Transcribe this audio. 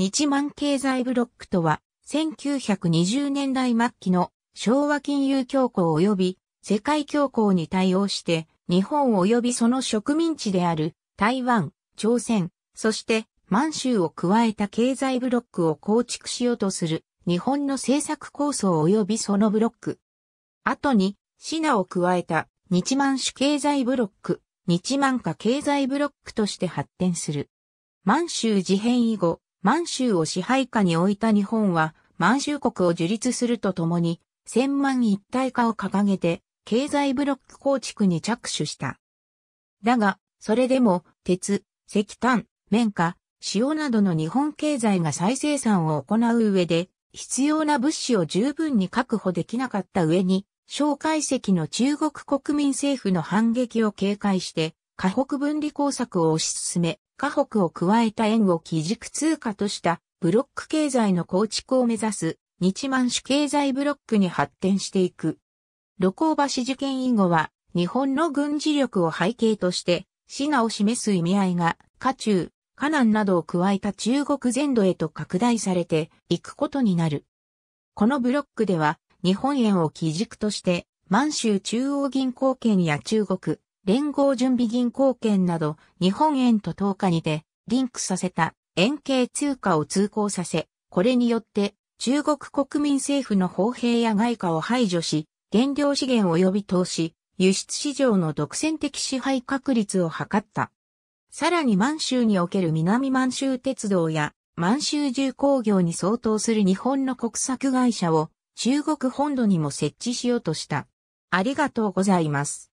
日満経済ブロックとは、1920年代末期の昭和金融恐慌及び世界恐慌に対応して、日本及びその植民地である台湾、朝鮮、そして満州を加えた経済ブロックを構築しようとする日本の政策構想及びそのブロック。後に、シナを加えた日満主経済ブロック、日満化経済ブロックとして発展する。満州事変以後、満州を支配下に置いた日本は、満州国を樹立するとともに、千万一体化を掲げて、経済ブロック構築に着手した。だが、それでも、鉄、石炭、綿花、塩などの日本経済が再生産を行う上で、必要な物資を十分に確保できなかった上に、蒋介石の中国国民政府の反撃を警戒して、河北分離工作を推し進め、河北を加えた円を基軸通貨としたブロック経済の構築を目指す日満主経済ブロックに発展していく。露光橋事件以後は日本の軍事力を背景としてシナを示す意味合いが下中、河南などを加えた中国全土へと拡大されていくことになる。このブロックでは日本円を基軸として満州中央銀行券や中国、連合準備銀行券など日本円と10日にてリンクさせた円形通貨を通行させ、これによって中国国民政府の砲兵や外貨を排除し、原料資源及び投資、輸出市場の独占的支配確率を図った。さらに満州における南満州鉄道や満州重工業に相当する日本の国策会社を中国本土にも設置しようとした。ありがとうございます。